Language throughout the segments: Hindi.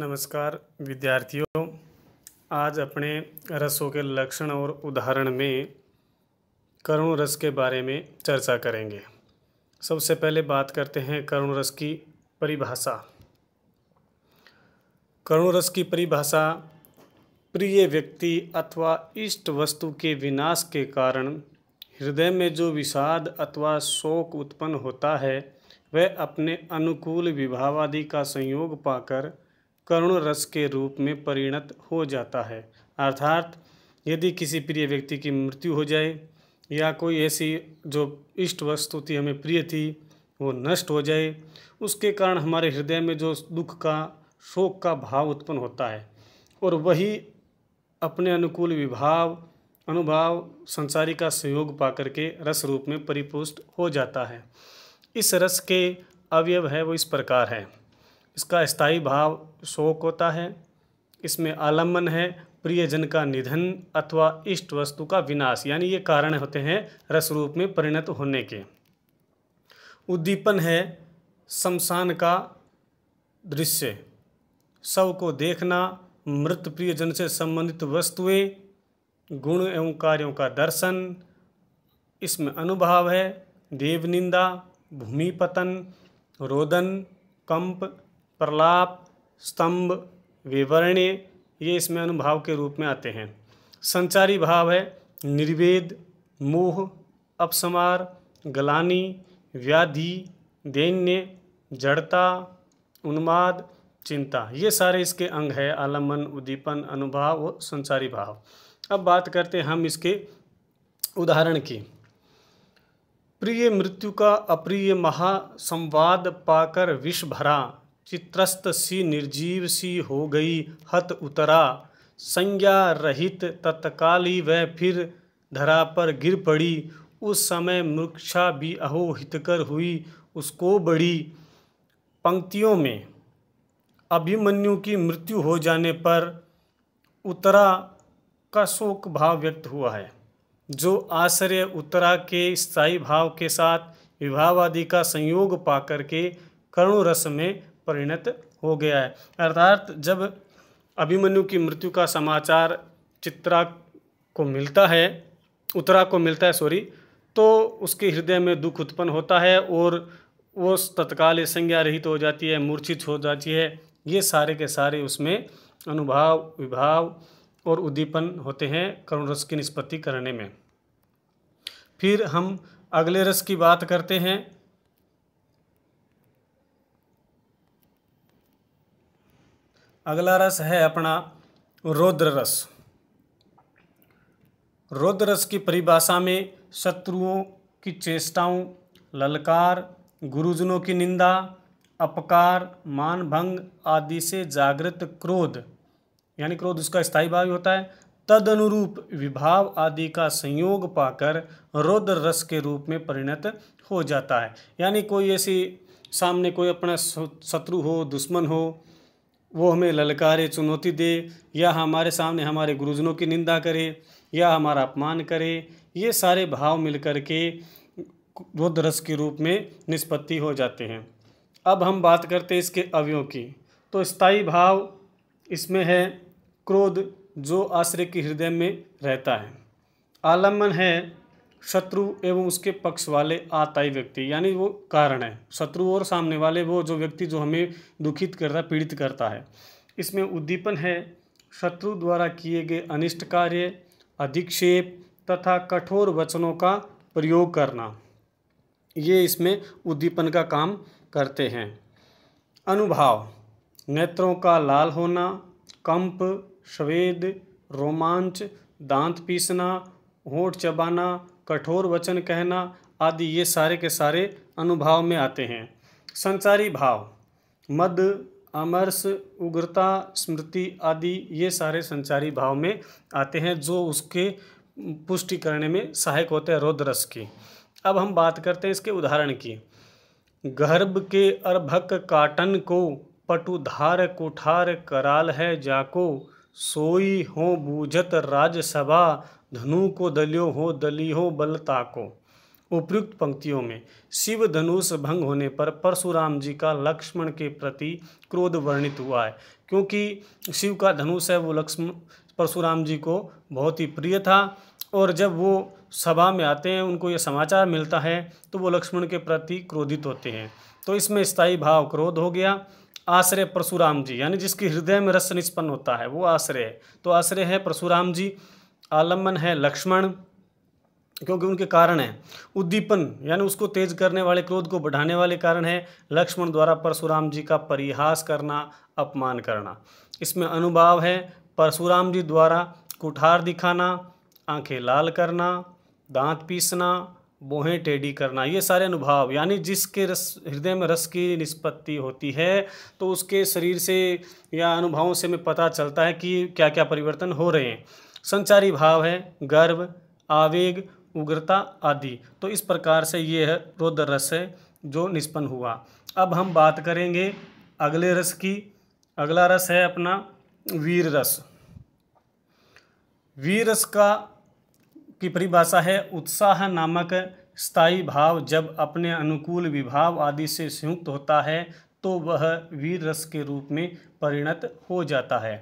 नमस्कार विद्यार्थियों आज अपने रसों के लक्षण और उदाहरण में करुण रस के बारे में चर्चा करेंगे सबसे पहले बात करते हैं करुण रस की परिभाषा करुण रस की परिभाषा प्रिय व्यक्ति अथवा इष्ट वस्तु के विनाश के कारण हृदय में जो विषाद अथवा शोक उत्पन्न होता है वह अपने अनुकूल विभावादि का संयोग पाकर करुण रस के रूप में परिणत हो जाता है अर्थात यदि किसी प्रिय व्यक्ति की मृत्यु हो जाए या कोई ऐसी जो इष्ट वस्तु थी हमें प्रिय थी वो नष्ट हो जाए उसके कारण हमारे हृदय में जो दुख का शोक का भाव उत्पन्न होता है और वही अपने अनुकूल विभाव अनुभाव संसारी का सहयोग पा करके रस रूप में परिपुष्ट हो जाता है इस रस के अवयव है वो इस प्रकार है इसका स्थायी भाव शोक होता है इसमें आलम्बन है प्रियजन का निधन अथवा इष्ट वस्तु का विनाश यानी ये कारण होते हैं रस रूप में परिणत होने के उद्दीपन है शमशान का दृश्य सब को देखना मृत प्रियजन से संबंधित वस्तुएं गुण एवं कार्यों का दर्शन इसमें अनुभव है देवनिंदा भूमिपतन रोदन कंप प्रलाप स्तंभ विवरण्य ये इसमें अनुभाव के रूप में आते हैं संचारी भाव है निर्वेद मोह अपसमार गलानी व्याधि दैन्य जड़ता उन्माद चिंता ये सारे इसके अंग है आलम्बन उद्दीपन अनुभाव और संचारी भाव अब बात करते हैं हम इसके उदाहरण की प्रिय मृत्यु का अप्रिय महासंवाद पाकर विष भरा चित्रस्त सी निर्जीव सी हो गई हत उतरा संज्ञा रहित तत्काली वह फिर धरा पर गिर पड़ी उस समय मृक्षा भी अहो हितकर हुई उसको बड़ी पंक्तियों में अभिमन्यु की मृत्यु हो जाने पर उतरा का शोक भाव व्यक्त हुआ है जो आश्रय उत्तरा के स्थायी भाव के साथ विभावादि आदि का संयोग पाकर के करुण रस में परिणत हो गया है अर्थात जब अभिमन्यु की मृत्यु का समाचार चित्रा को मिलता है उत्तरा को मिलता है सॉरी तो उसके हृदय में दुख उत्पन्न होता है और वो तत्काल संज्ञा रहित हो जाती है मूर्छित हो जाती है ये सारे के सारे उसमें अनुभाव विभाव और उद्दीपन होते हैं करुण रस की निष्पत्ति करने में फिर हम अगले रस की बात करते हैं अगला रस है अपना रौद्र रस रौद्र रस की परिभाषा में शत्रुओं की चेष्टाओं ललकार गुरुजनों की निंदा अपकार मान भंग आदि से जागृत क्रोध यानी क्रोध उसका स्थायी भाव होता है तद अनुरूप विभाव आदि का संयोग पाकर रौद्र रस के रूप में परिणत हो जाता है यानी कोई ऐसी सामने कोई अपना शत्रु हो दुश्मन हो वो हमें ललकारे चुनौती दे या हमारे सामने हमारे गुरुजनों की निंदा करे या हमारा अपमान करे ये सारे भाव मिल कर के रुद्ध रस के रूप में निष्पत्ति हो जाते हैं अब हम बात करते हैं इसके अवयों की तो स्थाई भाव इसमें है क्रोध जो आश्रय के हृदय में रहता है आलम्बन है शत्रु एवं उसके पक्ष वाले आताई व्यक्ति यानी वो कारण है शत्रु और सामने वाले वो जो व्यक्ति जो हमें दुखित करता पीड़ित करता है इसमें उद्दीपन है शत्रु द्वारा किए गए अनिष्ट कार्य अधिक्षेप तथा कठोर वचनों का प्रयोग करना ये इसमें उद्दीपन का काम करते हैं अनुभाव नेत्रों का लाल होना कंप स्वेद रोमांच दांत पीसना होठ चबाना कठोर वचन कहना आदि ये सारे के सारे अनुभाव में आते हैं संचारी भाव मद अमर्ष उग्रता स्मृति आदि ये सारे संचारी भाव में आते हैं जो उसके पुष्टि करने में सहायक होते हैं रौद्रस की अब हम बात करते हैं इसके उदाहरण की गर्भ के अर्भक काटन को पटुधार कुठार कराल है जाको सोई हो बूझत राजसभा धनु को दलियो हो दलियो बलता को उपयुक्त पंक्तियों में शिव धनुष भंग होने पर परशुराम जी का लक्ष्मण के प्रति क्रोध वर्णित हुआ है क्योंकि शिव का धनुष है वो लक्ष्मण परशुराम जी को बहुत ही प्रिय था और जब वो सभा में आते हैं उनको ये समाचार मिलता है तो वो लक्ष्मण के प्रति क्रोधित होते हैं तो इसमें स्थायी भाव क्रोध हो गया आश्रय परशुराम जी यानी जिसके हृदय में रस निष्पन्न होता है वो आश्रय है तो आश्रय है परशुराम जी आलम्बन है लक्ष्मण क्योंकि उनके कारण है उद्दीपन यानी उसको तेज करने वाले क्रोध को बढ़ाने वाले कारण है लक्ष्मण द्वारा परशुराम जी का परिहास करना अपमान करना इसमें अनुभाव है परशुराम जी द्वारा कुठार दिखाना आंखें लाल करना दांत पीसना बोहें टेढ़ी करना ये सारे अनुभाव यानी जिसके रस हृदय में रस की निष्पत्ति होती है तो उसके शरीर से या अनुभवों से हमें पता चलता है कि क्या क्या परिवर्तन हो रहे हैं संचारी भाव है गर्व आवेग उग्रता आदि तो इस प्रकार से ये है रुद्र रस है जो निष्पन्न हुआ अब हम बात करेंगे अगले रस की अगला रस है अपना वीर रस वीर रस का की परिभाषा है उत्साह नामक स्थायी भाव जब अपने अनुकूल विभाव आदि से संयुक्त होता है तो वह वीर रस के रूप में परिणत हो जाता है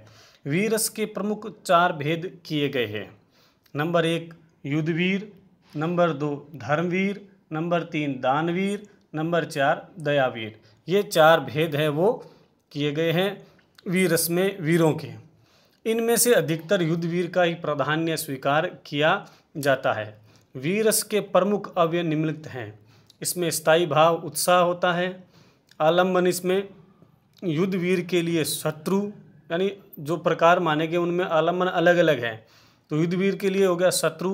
वीर रस के प्रमुख चार भेद किए गए हैं नंबर एक युद्धवीर नंबर दो धर्मवीर नंबर तीन दानवीर नंबर चार दयावीर ये चार भेद है वो किए गए हैं वीर रस में वीरों के इनमें से अधिकतर युद्धवीर का ही प्राधान्य स्वीकार किया जाता है वीरस के प्रमुख अवय निम्नलिखित हैं इसमें स्थायी भाव उत्साह होता है आलम्बन इसमें युद्ध वीर के लिए शत्रु यानी जो प्रकार माने गए उनमें आलम्बन अलग अलग है तो युद्धवीर के लिए हो गया शत्रु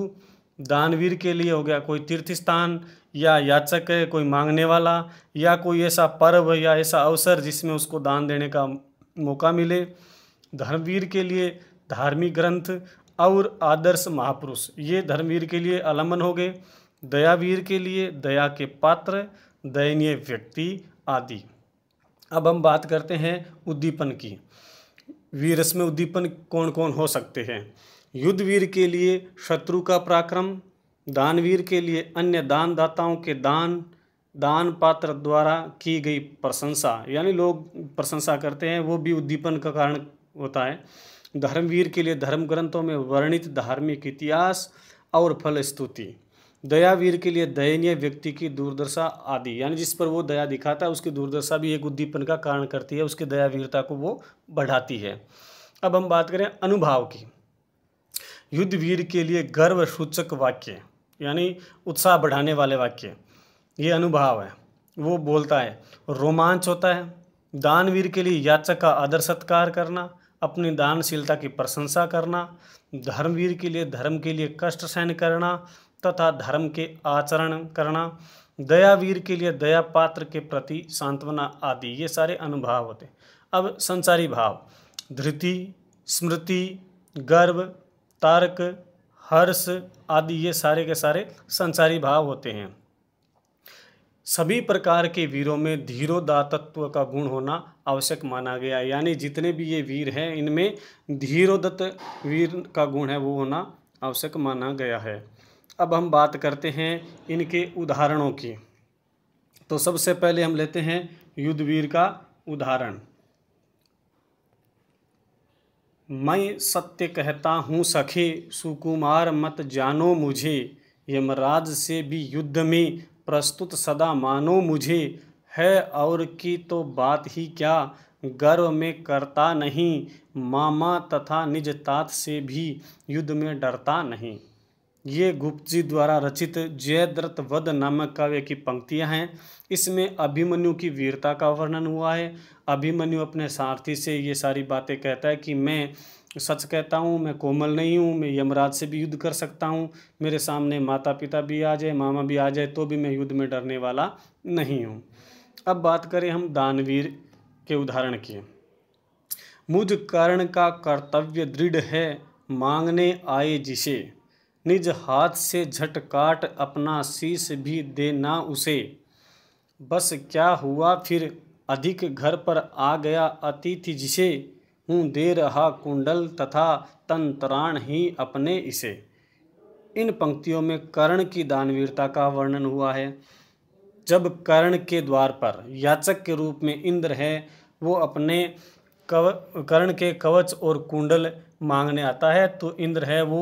दानवीर के लिए हो गया कोई तीर्थ स्थान या याचक है कोई मांगने वाला या कोई ऐसा पर्व या ऐसा अवसर जिसमें उसको दान देने का मौका मिले धर्मवीर के लिए धार्मिक ग्रंथ और आदर्श महापुरुष ये धर्मवीर के लिए अलमन हो गए दयावीर के लिए दया के पात्र दयनीय व्यक्ति आदि अब हम बात करते हैं उद्दीपन की वीरस में उद्दीपन कौन कौन हो सकते हैं युद्धवीर के लिए शत्रु का पराक्रम दानवीर के लिए अन्य दानदाताओं के दान दान पात्र द्वारा की गई प्रशंसा यानी लोग प्रशंसा करते हैं वो भी उद्दीपन का कारण होता है धर्मवीर के लिए धर्म ग्रंथों में वर्णित धार्मिक इतिहास और फल स्तुति दयावीर के लिए दयनीय व्यक्ति की दुर्दशा आदि यानी जिस पर वो दया दिखाता है उसकी दुर्दशा भी एक उद्दीपन का कारण करती है उसकी दयावीरता को वो बढ़ाती है अब हम बात करें अनुभाव की युद्धवीर के लिए गर्व सूचक वाक्य यानी उत्साह बढ़ाने वाले वाक्य ये अनुभाव है वो बोलता है रोमांच होता है दानवीर के लिए याचक का आदर सत्कार करना अपनी दानशीलता की प्रशंसा करना धर्मवीर के लिए धर्म के लिए कष्ट सहन करना तथा धर्म के आचरण करना दयावीर के लिए दया पात्र के प्रति सांत्वना आदि ये सारे अनुभाव होते अब संसारी भाव धृति स्मृति गर्व तारक हर्ष आदि ये सारे के सारे संसारी भाव होते हैं सभी प्रकार के वीरों में धीरोदातत्व का गुण होना आवश्यक माना गया यानी जितने भी ये वीर हैं इनमें धीरोदत्त वीर का गुण है वो होना आवश्यक माना गया है अब हम बात करते हैं इनके उदाहरणों की तो सबसे पहले हम लेते हैं युद्धवीर का उदाहरण मैं सत्य कहता हूँ सखे सुकुमार मत जानो मुझे यमराज से भी युद्ध में प्रस्तुत सदा मानो मुझे है और की तो बात ही क्या गर्व में करता नहीं मामा तथा निज तात से भी युद्ध में डरता नहीं ये गुप्त जी द्वारा रचित जयद्रत वध नामक काव्य की पंक्तियां हैं इसमें अभिमन्यु की वीरता का वर्णन हुआ है अभिमन्यु अपने सारथी से ये सारी बातें कहता है कि मैं सच कहता हूँ मैं कोमल नहीं हूँ मैं यमराज से भी युद्ध कर सकता हूँ मेरे सामने माता पिता भी आ जाए मामा भी आ जाए तो भी मैं युद्ध में डरने वाला नहीं हूँ अब बात करें हम दानवीर के उदाहरण की मुझ कर्ण का कर्तव्य दृढ़ है मांगने आए जिसे निज हाथ से झट काट अपना शीश भी देना उसे बस क्या हुआ फिर अधिक घर पर आ गया अतिथि जिसे हूँ दे रहा कुंडल तथा तंत्राण ही अपने इसे इन पंक्तियों में कर्ण की दानवीरता का वर्णन हुआ है जब कर्ण के द्वार पर याचक के रूप में इंद्र है वो अपने कव कर्ण के कवच और कुंडल मांगने आता है तो इंद्र है वो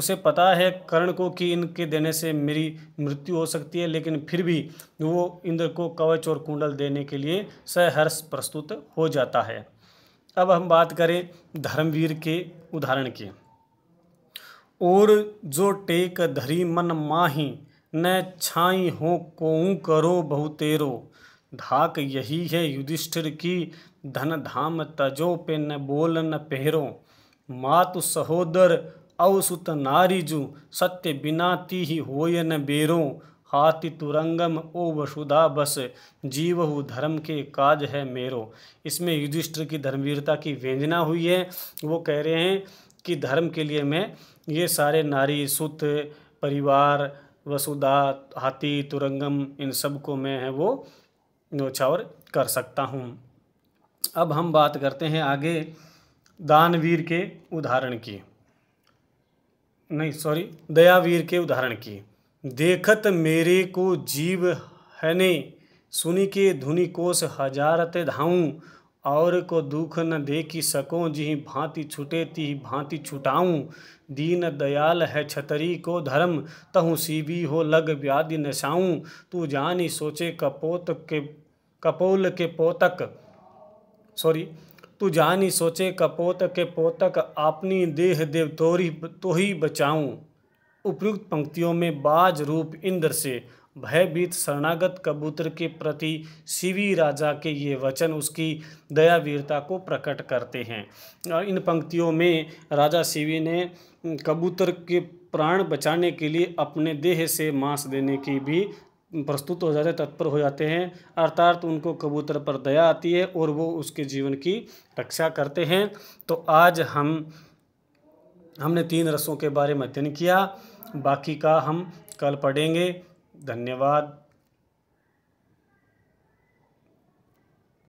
उसे पता है कर्ण को कि इनके देने से मेरी मृत्यु हो सकती है लेकिन फिर भी वो इंद्र को कवच और कुंडल देने के लिए सहर्ष प्रस्तुत हो जाता है अब हम बात करें धर्मवीर के उदाहरण की और जो टेक धरी मन माही न छाई हो को करो बहुतेरो धाक यही है युधिष्ठिर की धन धाम तजो पे न बोल न पहरो मातु सहोदर अवसुत जू सत्य बिना ती ही होय न बेरो हाथि तुरंगम ओ वसुधा बस जीवहु धर्म के काज है मेरो इसमें युधिष्ठिर की धर्मवीरता की व्यंजना हुई है वो कह रहे हैं कि धर्म के लिए मैं ये सारे नारी सुत परिवार वसुधा हाथी तुरंगम इन सब को मैं है वो नौछावर कर सकता हूँ अब हम बात करते हैं आगे दानवीर के उदाहरण की नहीं सॉरी दयावीर के उदाहरण की देखत मेरे को जीव ने सुनी के धुनि कोस हजारत धाऊं और को दुख न देखी सको जिही भांति छुटे तिही भांति छुटाऊं दीन दयाल है छतरी को धर्म तहु सीबी हो लग व्याधि नशाऊं तू जानी सोचे कपोत के कपोल के पोतक सॉरी तू जानी सोचे कपोत के पोतक अपनी देह देव तोरी तो ही बचाऊं उपयुक्त पंक्तियों में बाज रूप इंद्र से भयभीत शरणागत कबूतर के प्रति शिवी राजा के ये वचन उसकी दयावीरता को प्रकट करते हैं इन पंक्तियों में राजा शिवी ने कबूतर के प्राण बचाने के लिए अपने देह से मांस देने की भी प्रस्तुत हो जाते तत्पर हो जाते हैं अर्थात उनको कबूतर पर दया आती है और वो उसके जीवन की रक्षा करते हैं तो आज हम हमने तीन रसों के बारे में अध्ययन किया बाकी का हम कल पढ़ेंगे धन्यवाद